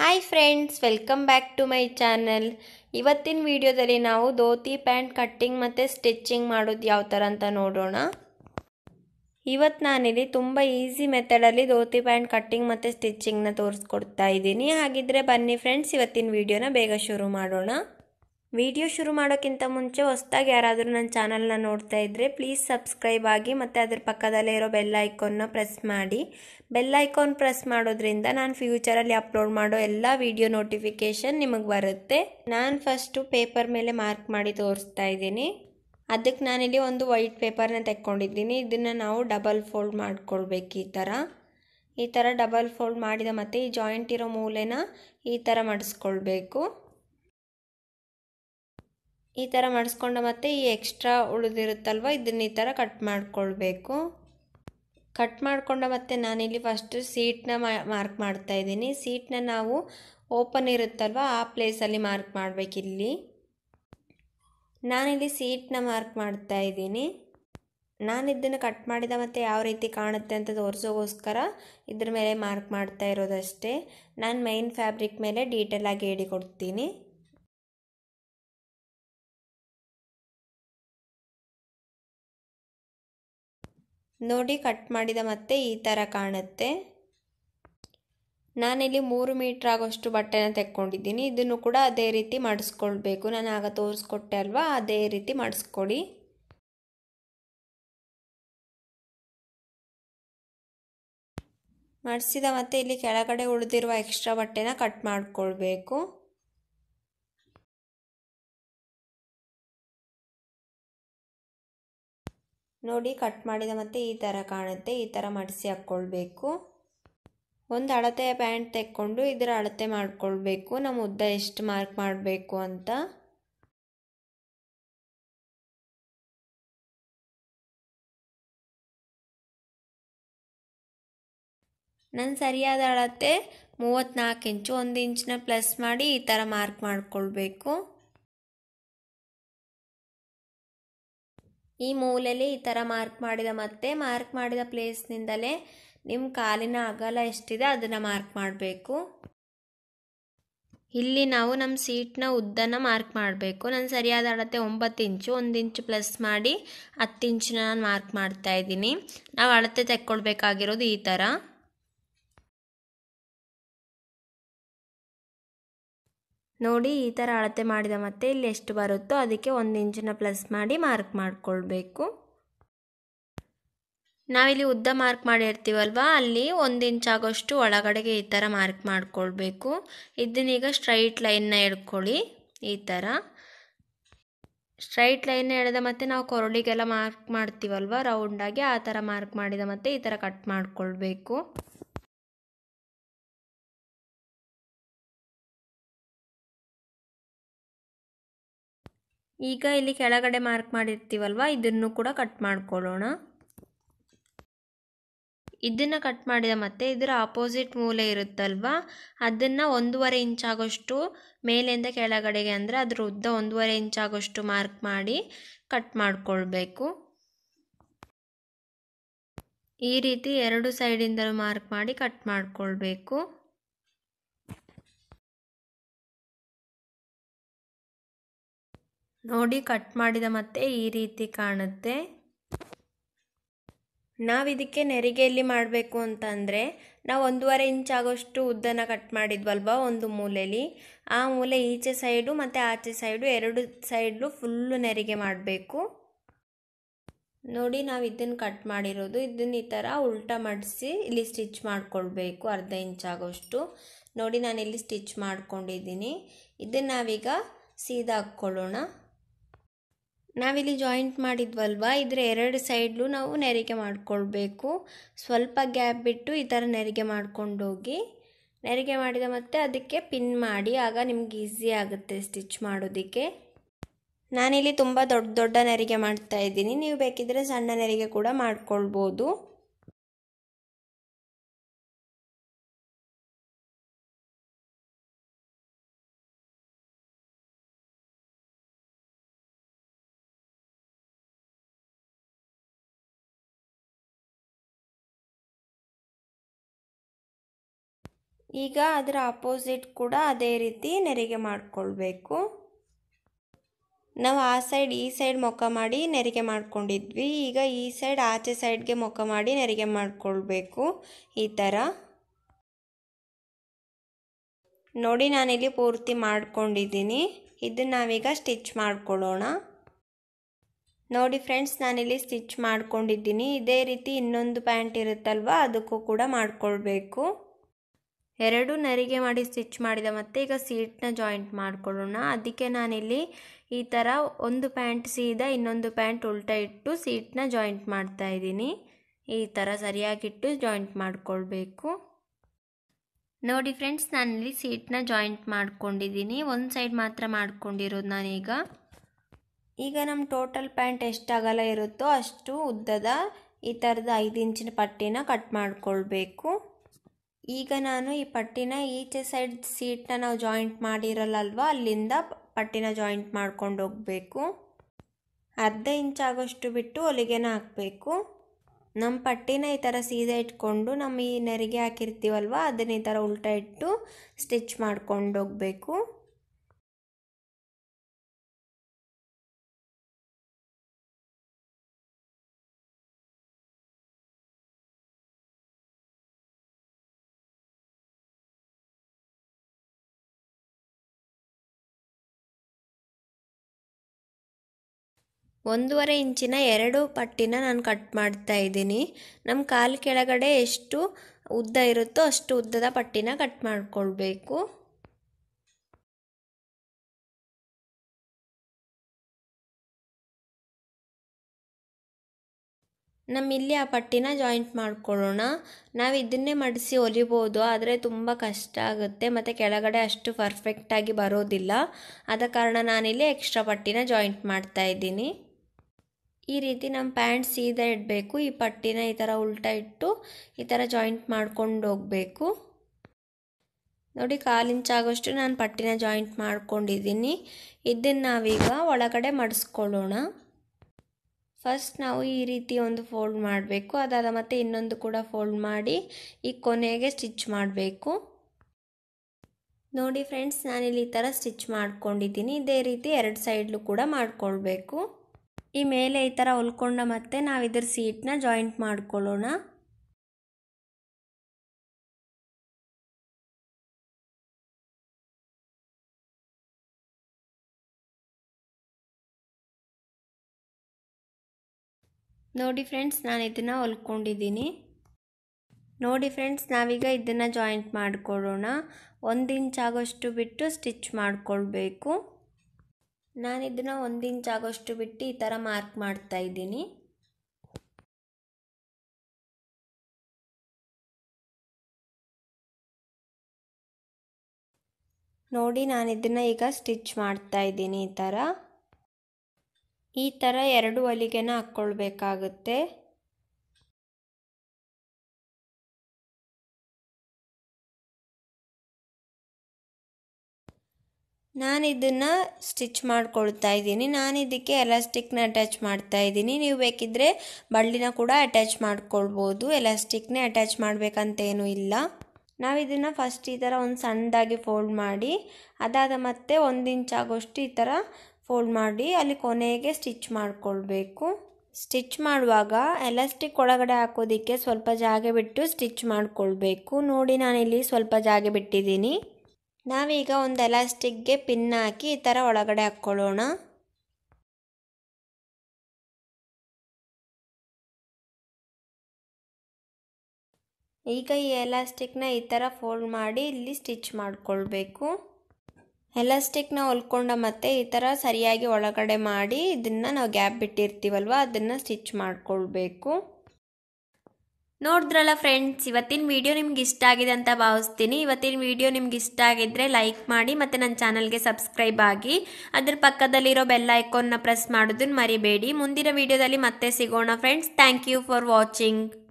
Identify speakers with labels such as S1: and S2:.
S1: hi friends welcome back to my channel ಇವತ್ತಿನ ವಿಡಿಯೋದಲ್ಲಿ ನಾವು ಧೋತಿ ಪ್ಯಾಂಟ್ ಕಟ್ಟಿಂಗ್ ಮತ್ತು ಸ್ಟಿಚ್ಚಿಂಗ್ ಮಾಡೋದು ಯಾವ ಥರ ಅಂತ ನೋಡೋಣ ಇವತ್ತು ನಾನಿಲ್ಲಿ ತುಂಬ ಈಸಿ ಮೆಥಡಲ್ಲಿ ಧೋತಿ ಪ್ಯಾಂಟ್ ಕಟ್ಟಿಂಗ್ ಮತ್ತು ಸ್ಟಿಚ್ಚಿಂಗ್ನ ತೋರಿಸ್ಕೊಡ್ತಾ ಇದ್ದೀನಿ ಹಾಗಿದ್ರೆ ಬನ್ನಿ ಫ್ರೆಂಡ್ಸ್ ಇವತ್ತಿನ ವಿಡಿಯೋನ ಬೇಗ ಶುರು ಮಾಡೋಣ ವಿಡಿಯೋ ಶುರು ಮಾಡೋಕ್ಕಿಂತ ಮುಂಚೆ ಹೊಸ್ದಾಗಿ ಯಾರಾದರೂ ನನ್ನ ಚಾನಲ್ನ ನೋಡ್ತಾ ಇದ್ದರೆ ಪ್ಲೀಸ್ ಸಬ್ಸ್ಕ್ರೈಬ್ ಆಗಿ ಮತ್ತು ಅದ್ರ ಪಕ್ಕದಲ್ಲೇ ಇರೋ ಬೆಲ್ ಐಕೋನ್ನ ಪ್ರೆಸ್ ಮಾಡಿ ಬೆಲ್ ಐಕಾನ್ ಪ್ರೆಸ್ ಮಾಡೋದ್ರಿಂದ ನಾನು ಫ್ಯೂಚರಲ್ಲಿ ಅಪ್ಲೋಡ್ ಮಾಡೋ ಎಲ್ಲ ವಿಡಿಯೋ ನೋಟಿಫಿಕೇಷನ್ ನಿಮಗೆ ಬರುತ್ತೆ ನಾನು ಫಸ್ಟು ಪೇಪರ್ ಮೇಲೆ ಮಾರ್ಕ್ ಮಾಡಿ ತೋರಿಸ್ತಾ ಇದ್ದೀನಿ ಅದಕ್ಕೆ ನಾನಿಲ್ಲಿ ಒಂದು ವೈಟ್ ಪೇಪರ್ನ ತೆಕ್ಕೊಂಡಿದ್ದೀನಿ ಇದನ್ನು ನಾವು ಡಬಲ್ ಫೋಲ್ಡ್ ಮಾಡ್ಕೊಳ್ಬೇಕು ಈ ಥರ ಈ ಥರ ಡಬಲ್ ಫೋಲ್ಡ್ ಮಾಡಿದ ಮತ್ತು ಈ ಜಾಯಿಂಟ್ ಇರೋ ಮೂಲೆನ ಈ ಥರ ಮಡಿಸ್ಕೊಳ್ಬೇಕು ಈ ಥರ ಮಾಡಿಸ್ಕೊಂಡು ಮತ್ತೆ ಈ ಎಕ್ಸ್ಟ್ರಾ ಉಳಿದಿರುತ್ತಲ್ವ ಇದನ್ನ ಈ ಥರ ಕಟ್ ಮಾಡಿಕೊಳ್ಬೇಕು ಕಟ್ ಮಾಡಿಕೊಂಡ ಮತ್ತೆ ನಾನಿಲ್ಲಿ ಫಸ್ಟ್ ಸೀಟ್ನ ಮಾರ್ಕ್ ಮಾಡ್ತಾ ಇದ್ದೀನಿ ಸೀಟ್ನ ನಾವು ಓಪನ್ ಇರುತ್ತಲ್ವ ಆ ಪ್ಲೇಸಲ್ಲಿ ಮಾರ್ಕ್ ಮಾಡಬೇಕಿಲ್ಲಿ ನಾನಿಲ್ಲಿ ಸೀಟ್ನ ಮಾರ್ಕ್ ಮಾಡ್ತಾ ಇದ್ದೀನಿ ನಾನು ಇದನ್ನು ಕಟ್ ಮಾಡಿದ ಮತ್ತು ಯಾವ ರೀತಿ ಕಾಣುತ್ತೆ ಅಂತ ತೋರಿಸೋಗೋಸ್ಕರ ಇದ್ರ ಮೇಲೆ ಮಾರ್ಕ್ ಮಾಡ್ತಾ ಇರೋದಷ್ಟೇ
S2: ನಾನು ಮೈನ್ ಫ್ಯಾಬ್ರಿಕ್ ಮೇಲೆ ಡೀಟೇಲಾಗಿ ಹೇಳಿಕೊಡ್ತೀನಿ
S3: ನೋಡಿ ಕಟ್ ಮಾಡಿದ ಮತ್ತೆ ಈ ಥರ ಕಾಣುತ್ತೆ ನಾನಿಲ್ಲಿ
S1: ಮೂರು ಮೀಟ್ರ್ ಆಗೋಷ್ಟು ಬಟ್ಟೆನ ತೆಕ್ಕೊಂಡಿದ್ದೀನಿ ಇದನ್ನು ಕೂಡ ಅದೇ ರೀತಿ ಮಾಡಿಸ್ಕೊಳ್ಬೇಕು ನಾನು ಆಗ
S3: ತೋರಿಸ್ಕೊಟ್ಟೆ ಅಲ್ವಾ ಅದೇ ರೀತಿ ಮಾಡಿಸ್ಕೊಡಿ ಮಾಡಿಸಿದ ಮತ್ತೆ ಇಲ್ಲಿ ಕೆಳಗಡೆ ಉಳಿದಿರುವ ಎಕ್ಸ್ಟ್ರಾ ಬಟ್ಟೆನ ಕಟ್ ಮಾಡಿಕೊಳ್ಬೇಕು ನೋಡಿ ಕಟ್ ಮಾಡಿದ ಮತ್ತೆ ಈ ಥರ ಕಾಣುತ್ತೆ ಈ ಥರ ಮಡಿಸಿ ಹಾಕ್ಕೊಳ್ಬೇಕು ಒಂದು ಅಳತೆಯ ಪ್ಯಾಂಟ್
S1: ತೆಕ್ಕೊಂಡು
S2: ಇದರ ಅಳತೆ ಮಾಡಿಕೊಳ್ಬೇಕು ನಮ್ಮ ಉದ್ದ ಎಷ್ಟು ಮಾರ್ಕ್ ಮಾಡಬೇಕು ಅಂತ ನನ್ನ ಸರಿಯಾದ ಅಳತೆ
S3: ಮೂವತ್ತ್ನಾಲ್ಕು ಇಂಚು ಒಂದು ಇಂಚಿನ ಪ್ಲಸ್ ಮಾಡಿ ಈ ಥರ ಮಾರ್ಕ್ ಮಾಡಿಕೊಳ್ಬೇಕು ಈ ಮೂಲೆಯಲ್ಲಿ ಈ ಥರ ಮಾರ್ಕ್ ಮಾಡಿದ ಮತ್ತೆ
S1: ಮಾರ್ಕ್ ಮಾಡಿದ ಪ್ಲೇಸ್ನಿಂದಲೇ ನಿಮ್ಮ ಕಾಲಿನ ಅಗಲ ಎಷ್ಟಿದೆ ಅದನ್ನು ಮಾರ್ಕ್ ಮಾಡಬೇಕು ಇಲ್ಲಿ ನಾವು ನಮ್ಮ ಸೀಟ್ನ ಉದ್ದನ ಮಾರ್ಕ್ ಮಾಡಬೇಕು ನಾನು ಸರಿಯಾದ ಅಳತೆ ಒಂಬತ್ತು ಇಂಚು ಒಂದು ಇಂಚು ಪ್ಲಸ್ ಮಾಡಿ ಹತ್ತು ಇಂಚು ನಾನು ಮಾರ್ಕ್ ಮಾಡ್ತಾ ಇದ್ದೀನಿ
S3: ನಾವು ಅಳತೆ ತೆಕ್ಕೊಳ್ಬೇಕಾಗಿರೋದು ಈ ಥರ ನೋಡಿ ಈ ಥರ ಅಳತೆ ಮಾಡಿದ ಮತ್ತೆ ಇಲ್ಲಿ ಎಷ್ಟು ಬರುತ್ತೋ ಅದಕ್ಕೆ ಒಂದು ಇಂಚಿನ ಪ್ಲಸ್ ಮಾಡಿ ಮಾರ್ಕ್ ಮಾಡಿಕೊಳ್ಬೇಕು
S1: ನಾವಿಲ್ಲಿ ಉದ್ದ ಮಾರ್ಕ್ ಮಾಡಿರ್ತೀವಲ್ವ ಅಲ್ಲಿ ಒಂದು ಇಂಚ್ ಆಗೋಷ್ಟು ಒಳಗಡೆಗೆ ಈ ಥರ ಮಾರ್ಕ್ ಮಾಡಿಕೊಳ್ಬೇಕು ಇದನ್ನೀಗ ಸ್ಟ್ರೈಟ್ ಲೈನ್ನ ಹಿಡ್ಕೊಳ್ಳಿ ಈ ಥರ ಸ್ಟ್ರೈಟ್ ಲೈನ್ ಎಳೆದ ಮತ್ತೆ ನಾವು ಕೊರಳಿಗೆಲ್ಲ ಮಾರ್ಕ್ ಮಾಡ್ತೀವಲ್ವ ರೌಂಡಾಗಿ ಆ ಥರ
S2: ಮಾರ್ಕ್ ಮಾಡಿದ ಮತ್ತೆ ಈ ಥರ ಕಟ್ ಮಾಡಿಕೊಳ್ಬೇಕು
S3: ಈಗ ಇಲ್ಲಿ ಕೆಳಗಡೆ ಮಾರ್ಕ್ ಮಾಡಿರ್ತೀವಲ್ವಾ ಇದನ್ನು ಕೂಡ ಕಟ್ ಮಾಡ್ಕೊಳ್ಳೋಣ
S1: ಇದನ್ನು ಕಟ್ ಮಾಡಿದ ಮತ್ತೆ ಇದರ ಆಪೋಸಿಟ್ ಮೂಲೆ ಇರುತ್ತಲ್ವಾ ಅದನ್ನು ಒಂದೂವರೆ ಇಂಚ್ ಆಗೋಷ್ಟು ಮೇಲಿಂದ ಕೆಳಗಡೆಗೆ ಅಂದರೆ ಅದರ ಉದ್ದ ಒಂದೂವರೆ ಇಂಚ್ ಆಗೋಷ್ಟು ಮಾರ್ಕ್ ಮಾಡಿ ಕಟ್ ಮಾಡಿಕೊಳ್ಬೇಕು
S3: ಈ ರೀತಿ ಎರಡು ಸೈಡಿಂದಲೂ ಮಾರ್ಕ್ ಮಾಡಿ ಕಟ್ ಮಾಡಿಕೊಳ್ಬೇಕು ನೋಡಿ ಕಟ್ ಮಾಡಿದ ಮತ್ತೆ ಈ ರೀತಿ ಕಾಣುತ್ತೆ
S1: ನಾವಿದಕ್ಕೆ ನೆರಿಗೆಯಲ್ಲಿ ಮಾಡಬೇಕು ಅಂತಂದರೆ ನಾವು ಒಂದೂವರೆ ಇಂಚ್ ಆಗೋಷ್ಟು ಉದ್ದನ ಕಟ್ ಮಾಡಿದ್ವಲ್ವ ಒಂದು ಮೂಲೆಯಲ್ಲಿ ಆ ಮೂಲೆ ಈಚೆ ಸೈಡು ಮತ್ತು ಆಚೆ ಸೈಡು ಎರಡು ಸೈಡು ಫುಲ್ಲು ನೆರಿಗೆ ಮಾಡಬೇಕು ನೋಡಿ ನಾವು ಇದನ್ನು ಕಟ್ ಮಾಡಿರೋದು ಇದನ್ನು ಈ ಥರ ಉಲ್ಟಾ ಮಡಿಸಿ ಇಲ್ಲಿ ಸ್ಟಿಚ್ ಮಾಡಿಕೊಳ್ಬೇಕು ಅರ್ಧ ಇಂಚ್ ಆಗೋಷ್ಟು ನೋಡಿ ನಾನು ಇಲ್ಲಿ ಸ್ಟಿಚ್ ಮಾಡ್ಕೊಂಡಿದ್ದೀನಿ ಇದನ್ನು ನಾವೀಗ ಸೀದಾ ಹಾಕ್ಕೊಳ್ಳೋಣ ನಾವಿಲ್ಲಿ ಜಾಯಿಂಟ್ ಮಾಡಿದ್ವಲ್ವ ಇದ್ರೆ ಎರಡು ಸೈಡ್ಲು ನಾವು ನೆರಿಗೆ ಮಾಡಿಕೊಳ್ಬೇಕು ಸ್ವಲ್ಪ ಗ್ಯಾಪ್ ಬಿಟ್ಟು ಈ ಥರ ನೆರಿಗೆ ಮಾಡ್ಕೊಂಡೋಗಿ ನೆರಿಗೆ ಮಾಡಿದ ಮತ್ತೆ ಅದಕ್ಕೆ ಪಿನ್ ಮಾಡಿ ಆಗ ನಿಮ್ಗೆ ಈಸಿ ಆಗುತ್ತೆ ಸ್ಟಿಚ್ ಮಾಡೋದಕ್ಕೆ
S3: ನಾನಿಲ್ಲಿ ತುಂಬ ದೊಡ್ಡ ದೊಡ್ಡ ನೆರಿಗೆ ಮಾಡ್ತಾ ಇದ್ದೀನಿ ನೀವು ಬೇಕಿದ್ದರೆ ಸಣ್ಣ ನೆರಿಗೆ ಕೂಡ ಮಾಡ್ಕೊಳ್ಬೋದು ಈಗ ಅದರ ಅಪೋಸಿಟ್ ಕೂಡ ಅದೇ ರೀತಿ ನೆರಿಗೆ ಮಾಡಿಕೊಳ್ಬೇಕು
S1: ನಾವು ಆ ಸೈಡ್ ಈ ಸೈಡ್ ಮುಖ ಮಾಡಿ ನೆರಿಗೆ ಮಾಡ್ಕೊಂಡಿದ್ವಿ ಈಗ ಈ ಸೈಡ್ ಆಚೆ ಸೈಡ್ಗೆ ಮುಖ ಮಾಡಿ ನೆರಿಗೆ ಮಾಡಿಕೊಳ್ಬೇಕು ಈ ಥರ ನೋಡಿ ನಾನಿಲ್ಲಿ ಪೂರ್ತಿ ಮಾಡ್ಕೊಂಡಿದ್ದೀನಿ ಇದನ್ನು ನಾವೀಗ ಸ್ಟಿಚ್ ಮಾಡ್ಕೊಳ್ಳೋಣ ನೋಡಿ ಫ್ರೆಂಡ್ಸ್ ನಾನಿಲ್ಲಿ ಸ್ಟಿಚ್ ಮಾಡ್ಕೊಂಡಿದ್ದೀನಿ ಇದೇ ರೀತಿ ಇನ್ನೊಂದು ಪ್ಯಾಂಟ್ ಇರುತ್ತಲ್ವ ಅದಕ್ಕೂ ಕೂಡ ಮಾಡಿಕೊಳ್ಬೇಕು ಎರಡು ನರಿಗೆ ಮಾಡಿ ಸ್ಟಿಚ್ ಮಾಡಿದ ಮತ್ತು ಈಗ ಸೀಟ್ನ ಜಾಯಿಂಟ್ ಮಾಡಿಕೊಳ್ಳೋಣ ಅದಕ್ಕೆ ನಾನಿಲ್ಲಿ ಈ ಥರ ಒಂದು ಪ್ಯಾಂಟ್ ಸೀದ ಇನ್ನೊಂದು ಪ್ಯಾಂಟ್ ಉಲ್ಟಾ ಇಟ್ಟು ಸೀಟ್ನ ಜಾಯಿಂಟ್ ಮಾಡ್ತಾ ಇದ್ದೀನಿ ಈ ಥರ ಸರಿಯಾಗಿಟ್ಟು ಜಾಯಿಂಟ್ ಮಾಡಿಕೊಳ್ಬೇಕು ನೋಡಿ ಫ್ರೆಂಡ್ಸ್ ನಾನಿಲ್ಲಿ ಸೀಟ್ನ ಜಾಯಿಂಟ್ ಮಾಡ್ಕೊಂಡಿದ್ದೀನಿ ಒಂದು ಸೈಡ್ ಮಾತ್ರ ಮಾಡ್ಕೊಂಡಿರೋದು ನಾನೀಗ ಈಗ ನಮ್ಮ ಟೋಟಲ್ ಪ್ಯಾಂಟ್ ಎಷ್ಟಾಗಲ್ಲ ಇರುತ್ತೋ ಅಷ್ಟು ಉದ್ದದ ಈ ಥರದ ಐದು ಇಂಚಿನ ಪಟ್ಟಿನ ಕಟ್ ಮಾಡಿಕೊಳ್ಬೇಕು ಈಗ ನಾನು ಈ ಪಟ್ಟಿನ ಈಚೆ ಸೈಡ್ ಸೀಟ್ನ ನಾವು ಜಾಯಿಂಟ್ ಮಾಡಿರಲ್ಲಲ್ವ ಅಲ್ಲಿಂದ ಪಟ್ಟಿನ ಜಾಯಿಂಟ್ ಮಾಡ್ಕೊಂಡು ಹೋಗಬೇಕು ಅರ್ಧ ಇಂಚ್ ಆಗೋಷ್ಟು ಬಿಟ್ಟು ಹೊಲಿಗೆನ ಹಾಕಬೇಕು ನಮ್ಮ ಪಟ್ಟಿನ ಈ ಥರ ಸೀದಾ ಇಟ್ಕೊಂಡು ನಮ್ಮ ಈ ನೆರಿಗೆ ಹಾಕಿರ್ತೀವಲ್ವ ಅದನ್ನ ಈ ಥರ ಉಲ್ಟಾ ಇಟ್ಟು
S2: ಸ್ಟಿಚ್ ಮಾಡ್ಕೊಂಡು ಹೋಗಬೇಕು ಒಂದೂವರೆ ಇಂಚಿನ ಎರಡು ಪಟ್ಟಿನ ನಾನು ಕಟ್ ಮಾಡ್ತಾ ಇದ್ದೀನಿ
S3: ನಮ್ಮ ಕಾಲು ಕೆಳಗಡೆ ಎಷ್ಟು ಉದ್ದ ಇರುತ್ತೋ ಅಷ್ಟು ಉದ್ದದ ಪಟ್ಟಿನ ಕಟ್
S2: ಮಾಡಿಕೊಳ್ಬೇಕು ಇಲ್ಲಿ ಆ
S3: ಪಟ್ಟಿನ ಜಾಯಿಂಟ್ ಮಾಡ್ಕೊಳ್ಳೋಣ ನಾವು ಇದನ್ನೇ ಮಡಿಸಿ ಹೊಲಿಬೋದು ಆದರೆ ತುಂಬ ಕಷ್ಟ
S1: ಆಗುತ್ತೆ ಮತ್ತು ಕೆಳಗಡೆ ಅಷ್ಟು ಪರ್ಫೆಕ್ಟಾಗಿ ಬರೋದಿಲ್ಲ ಆದ ಕಾರಣ ನಾನಿಲ್ಲಿ ಎಕ್ಸ್ಟ್ರಾ ಪಟ್ಟಿನ ಜಾಯಿಂಟ್ ಮಾಡ್ತಾ ಇದ್ದೀನಿ ಈ ರೀತಿ ನಮ್ಮ ಪ್ಯಾಂಟ್ ಸೀದಾ ಇಡಬೇಕು ಈ ಪಟ್ಟಿನ ಈ ಥರ ಉಲ್ಟಾ ಇಟ್ಟು ಈ ಥರ ಜಾಯಿಂಟ್ ಮಾಡ್ಕೊಂಡು ಹೋಗಬೇಕು ನೋಡಿ ಕಾಲು ಇಂಚಾಗೋಷ್ಟು ನಾನು ಪಟ್ಟಿನ ಜಾಯಿಂಟ್ ಮಾಡ್ಕೊಂಡಿದ್ದೀನಿ ಇದನ್ನು ನಾವೀಗ ಒಳಗಡೆ ಮಡಿಸ್ಕೊಳ್ಳೋಣ ಫಸ್ಟ್ ನಾವು ಈ ರೀತಿ ಒಂದು ಫೋಲ್ಡ್ ಮಾಡಬೇಕು ಅದಾದ ಮತ್ತೆ ಇನ್ನೊಂದು ಕೂಡ ಫೋಲ್ಡ್ ಮಾಡಿ ಈ ಕೊನೆಗೆ ಸ್ಟಿಚ್ ಮಾಡಬೇಕು ನೋಡಿ ಫ್ರೆಂಡ್ಸ್ ನಾನಿಲ್ಲಿ ಈ ಥರ ಸ್ಟಿಚ್ ಮಾಡ್ಕೊಂಡಿದ್ದೀನಿ ಇದೇ ರೀತಿ ಎರಡು ಸೈಡ್ಲು ಕೂಡ
S3: ಮಾಡ್ಕೊಳ್ಬೇಕು ಈ ಮೇಲೆ ಈ ಥರ ಹೊಲ್ಕೊಂಡ ಮತ್ತೆ ನಾವು ಇದ್ರ ಸೀಟ್ನ ಜಾಯಿಂಟ್
S2: ಮಾಡ್ಕೊಳ್ಳೋಣ ನೋಡಿ ಫ್ರೆಂಡ್ಸ್ ನಾನು ಇದನ್ನ
S3: ಹೊಲ್ಕೊಂಡಿದ್ದೀನಿ ನೋಡಿ ಫ್ರೆಂಡ್ಸ್ ನಾವೀಗ ಇದನ್ನು ಜಾಯಿಂಟ್ ಮಾಡಿಕೊಳ್ಳೋಣ
S1: ಒಂದು ಇಂಚ್ ಆಗೋಷ್ಟು ಬಿಟ್ಟು ಸ್ಟಿಚ್ ಮಾಡಿಕೊಳ್ಬೇಕು ನಾನು ಇದನ್ನು
S2: ಒಂದು ಇಂಚ್ ಆಗೋಷ್ಟು ಬಿಟ್ಟು ಈ ಥರ ಮಾರ್ಕ್ ಮಾಡ್ತಾ ಇದ್ದೀನಿ ನೋಡಿ ನಾನು ಇದನ್ನು ಈಗ ಸ್ಟಿಚ್ ಮಾಡ್ತಾ ಇದ್ದೀನಿ ಈ ಥರ ಈ ಥರ ಎರಡು ಹೊಲಿಗೆನ ಹಾಕ್ಕೊಳ್ಬೇಕಾಗುತ್ತೆ ನಾನು ಇದನ್ನು ಸ್ಟಿಚ್ ಮಾಡಿಕೊಳ್ತಾ ಇದ್ದೀನಿ
S1: ನಾನು ಇದಕ್ಕೆ ಎಲಾಸ್ಟಿಕ್ನ ಅಟ್ಯಾಚ್ ಮಾಡ್ತಾ ಇದ್ದೀನಿ ನೀವು ಬೇಕಿದ್ದರೆ ಬಳ್ಳಿನ ಕೂಡ ಅಟ್ಯಾಚ್ ಮಾಡ್ಕೊಳ್ಬೋದು ಎಲಾಸ್ಟಿಕ್ನೆ ಅಟ್ಯಾಚ್ ಮಾಡಬೇಕಂತೇನೂ ಇಲ್ಲ ನಾವು ಇದನ್ನು ಫಸ್ಟ್ ಈ ಥರ ಒಂದು ಸಣ್ಣದಾಗಿ ಫೋಲ್ಡ್ ಮಾಡಿ ಅದಾದ ಮತ್ತೆ ಒಂದು ಇಂಚ್ ಆಗೋಷ್ಟು ಈ ಥರ ಫೋಲ್ಡ್ ಮಾಡಿ ಅಲ್ಲಿ ಕೊನೆಗೆ ಸ್ಟಿಚ್ ಮಾಡಿಕೊಳ್ಬೇಕು ಸ್ಟಿಚ್ ಮಾಡುವಾಗ ಎಲಾಸ್ಟಿಕ್ ಒಳಗಡೆ ಹಾಕೋದಕ್ಕೆ ಸ್ವಲ್ಪ ಜಾಗ ಬಿಟ್ಟು ಸ್ಟಿಚ್ ಮಾಡಿಕೊಳ್ಬೇಕು ನೋಡಿ ನಾನಿಲ್ಲಿ ಸ್ವಲ್ಪ ಜಾಗ ಬಿಟ್ಟಿದ್ದೀನಿ
S3: ನಾವೀಗ ಒಂದು ಎಲಾಸ್ಟಿಕ್ಗೆ ಪಿನ್ ಹಾಕಿ ಈ ಥರ ಒಳಗಡೆ ಹಾಕ್ಕೊಳ್ಳೋಣ
S2: ಈಗ ಈ ಎಲಾಸ್ಟಿಕ್ನ ಈ ಥರ ಫೋಲ್ಡ್ ಮಾಡಿ ಇಲ್ಲಿ ಸ್ಟಿಚ್
S1: ಮಾಡಿಕೊಳ್ಬೇಕು ಎಲಾಸ್ಟಿಕ್ನ ಹೊಲ್ಕೊಂಡ ಮತ್ತೆ ಈ ಥರ ಸರಿಯಾಗಿ ಒಳಗಡೆ ಮಾಡಿ ಇದನ್ನು ನಾವು ಗ್ಯಾಪ್ ಬಿಟ್ಟಿರ್ತೀವಲ್ವ ಅದನ್ನು ಸ್ಟಿಚ್ ಮಾಡಿಕೊಳ್ಬೇಕು ನೋಡಿದ್ರಲ್ಲ ಫ್ರೆಂಡ್ಸ್ ಇವತ್ತಿನ ವಿಡಿಯೋ ನಿಮ್ಗೆ ಇಷ್ಟ ಆಗಿದೆ ಅಂತ ಭಾವಿಸ್ತೀನಿ ಇವತ್ತಿನ ವಿಡಿಯೋ ನಿಮ್ಗೆ ಇಷ್ಟ ಆಗಿದ್ರೆ ಲೈಕ್ ಮಾಡಿ ಮತ್ತು ನನ್ನ ಚಾನಲ್ಗೆ ಸಬ್ಸ್ಕ್ರೈಬ್ ಆಗಿ ಅದ್ರ ಪಕ್ಕದಲ್ಲಿರೋ ಬೆಲ್
S3: ಐಕೋನ್ನ ಪ್ರೆಸ್ ಮಾಡೋದನ್ನ ಮರಿಬೇಡಿ ಮುಂದಿನ ವಿಡಿಯೋದಲ್ಲಿ ಮತ್ತೆ ಸಿಗೋಣ friends thank you for watching